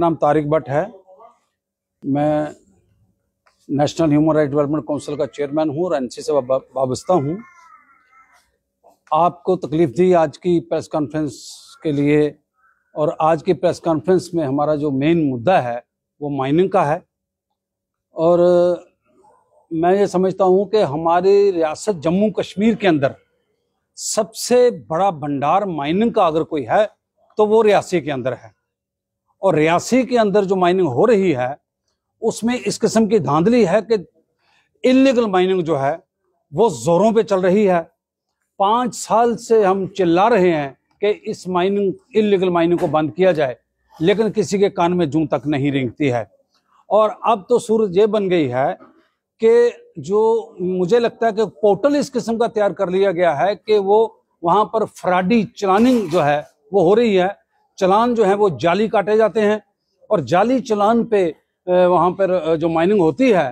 नाम तारिक भट्ट है मैं national human right development council का चेयरमैन हूँ और एन से वाबस्ता हूँ आपको तकलीफ दी आज की प्रेस कॉन्फ्रेंस के लिए और आज की प्रेस कॉन्फ्रेंस में हमारा जो मेन मुद्दा है वो माइनिंग का है और मैं ये समझता हूँ कि हमारी रियासत जम्मू कश्मीर के अंदर सबसे बड़ा भंडार माइनिंग का अगर कोई है तो वो रियासी के अंदर है और रियासी के अंदर जो माइनिंग हो रही है उसमें इस किस्म की धांधली है कि इलीगल माइनिंग जो है वो जोरों पे चल रही है पाँच साल से हम चिल्ला रहे हैं कि इस माइनिंग इलीगल माइनिंग को बंद किया जाए लेकिन किसी के कान में जू तक नहीं रेंगती है और अब तो सूरज ये बन गई है कि जो मुझे लगता है कि पोर्टल इस किस्म का तैयार कर लिया गया है कि वो वहाँ पर फ्राडी चलानिंग जो है वो हो रही है चलान जो है वो जाली काटे जाते हैं और जाली चलान पे वहाँ पर जो माइनिंग होती है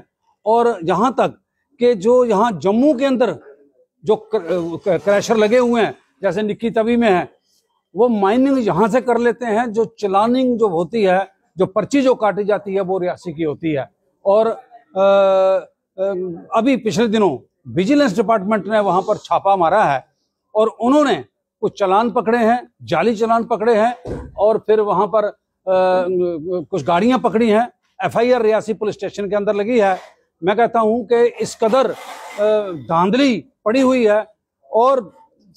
और यहाँ तक कि जो यहाँ जम्मू के अंदर जो क्रैशर लगे हुए हैं जैसे निक्की तवी में है वो माइनिंग यहाँ से कर लेते हैं जो चलानिंग जो होती है जो पर्ची जो काटी जाती है वो रियासी की होती है और अभी पिछले दिनों विजिलेंस डिपार्टमेंट ने वहाँ पर छापा मारा है और उन्होंने कुछ चलान पकड़े हैं जाली चलान पकड़े हैं और फिर वहाँ पर आ, कुछ गाड़ियाँ पकड़ी हैं एफआईआर रियासी पुलिस स्टेशन के अंदर लगी है मैं कहता हूँ कि इस कदर धांधली पड़ी हुई है और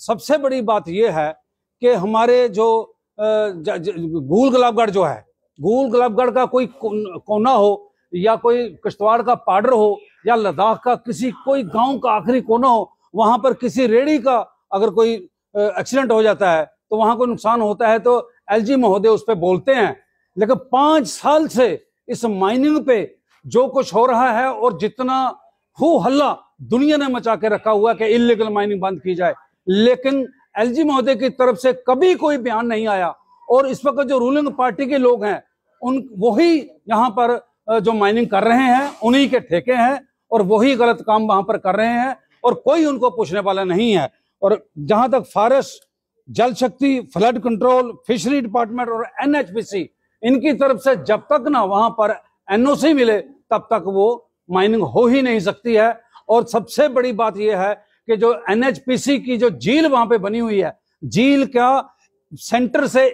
सबसे बड़ी बात यह है कि हमारे जो गूल गुलाबगढ़ जो है गूल गुलाबगढ़ का कोई कोना हो या कोई किश्तवाड़ का पाडर हो या लद्दाख का किसी कोई गांव का आखिरी कोना हो वहां पर किसी रेड़ी का अगर कोई एक्सीडेंट हो जाता है तो वहां को नुकसान होता है तो एलजी महोदय उस पर बोलते हैं लेकिन पांच साल से इस माइनिंग पे जो कुछ हो रहा है और जितना हु हल्ला दुनिया ने मचा के रखा हुआ कि इलीगल माइनिंग बंद की जाए लेकिन एलजी महोदय की तरफ से कभी कोई बयान नहीं आया और इस वक्त जो रूलिंग पार्टी के लोग हैं उन वही यहाँ पर जो माइनिंग कर रहे हैं उन्हीं के ठेके हैं और वही गलत काम वहां पर कर रहे हैं और कोई उनको पूछने वाला नहीं है और जहां तक फारस Jal Shakti flood control fishery department और एनएचपीसी इनकी तरफ से जब तक ना वहां पर एनओसी मिले तब तक वो माइनिंग हो ही नहीं सकती है और सबसे बड़ी बात यह है कि जो एनएचपीसी की जो झील वहां पे बनी हुई है झील का सेंटर से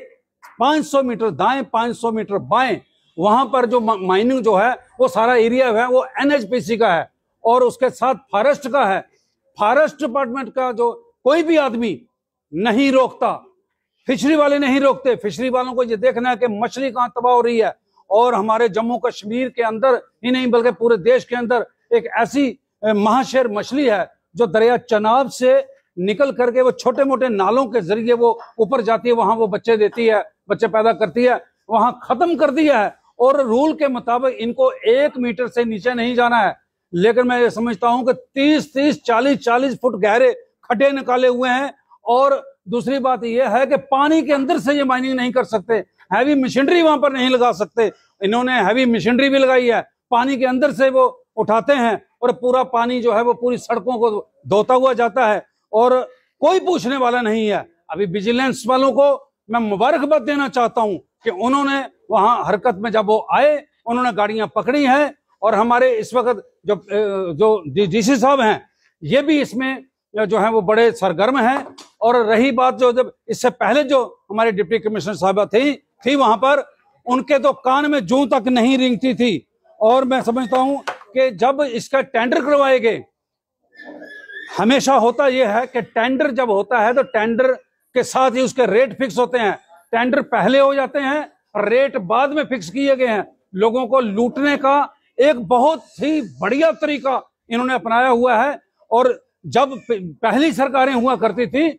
500 मीटर दाएं 500 मीटर बाएं वहां पर जो माइनिंग जो है वो सारा एरिया है वो एनएचपीसी का है और उसके साथ फॉरेस्ट का है फॉरेस्ट डिपार्टमेंट का जो कोई भी आदमी नहीं रोकता फिशरी वाले नहीं रोकते फिशरी वालों को ये देखना है कि मछली कहाँ तबाह हो रही है और हमारे जम्मू कश्मीर के अंदर ही नहीं बल्कि पूरे देश के अंदर एक ऐसी महाशेर मछली है जो दरिया चनाब से निकल करके वो छोटे मोटे नालों के जरिए वो ऊपर जाती है वहां वो बच्चे देती है बच्चे पैदा करती है वहां खत्म कर दिया है और रूल के मुताबिक इनको एक मीटर से नीचे नहीं जाना है लेकिन मैं ये समझता हूं कि 30 30 40 40 फुट गहरे खड्डे निकाले हुए हैं और दूसरी बात यह है कि पानी के अंदर से ये माइनिंग नहीं कर सकते हैवी मशीनरी वहां पर नहीं लगा सकते इन्होंने हैवी मशीनरी भी लगाई है पानी के अंदर से वो उठाते हैं और पूरा पानी जो है वो पूरी सड़कों को धोता हुआ जाता है और कोई पूछने वाला नहीं है अभी विजिलेंस वालों को मैं मुबारकबाद देना चाहता हूं कि उन्होंने वहां हरकत में जब वो आए उन्होंने गाड़ियां पकड़ी हैं और हमारे इस वक्त जो जो डीसी साहब हैं ये भी इसमें जो है वो बड़े सरगर्म हैं और रही बात जो जब इससे पहले जो हमारे डिप्टी कमिश्नर साहब थी थी वहां पर उनके तो कान में जू तक नहीं रिंगती थी और मैं समझता हूं कि जब इसका टेंडर करवाए गए हमेशा होता यह है कि टेंडर जब होता है तो टेंडर के साथ ही उसके रेट फिक्स होते हैं टेंडर पहले हो जाते हैं रेट बाद में फिक्स किए गए हैं लोगों को लूटने का एक बहुत ही बढ़िया तरीका इन्होंने अपनाया हुआ है और जब पहली सरकारें हुआ करती थी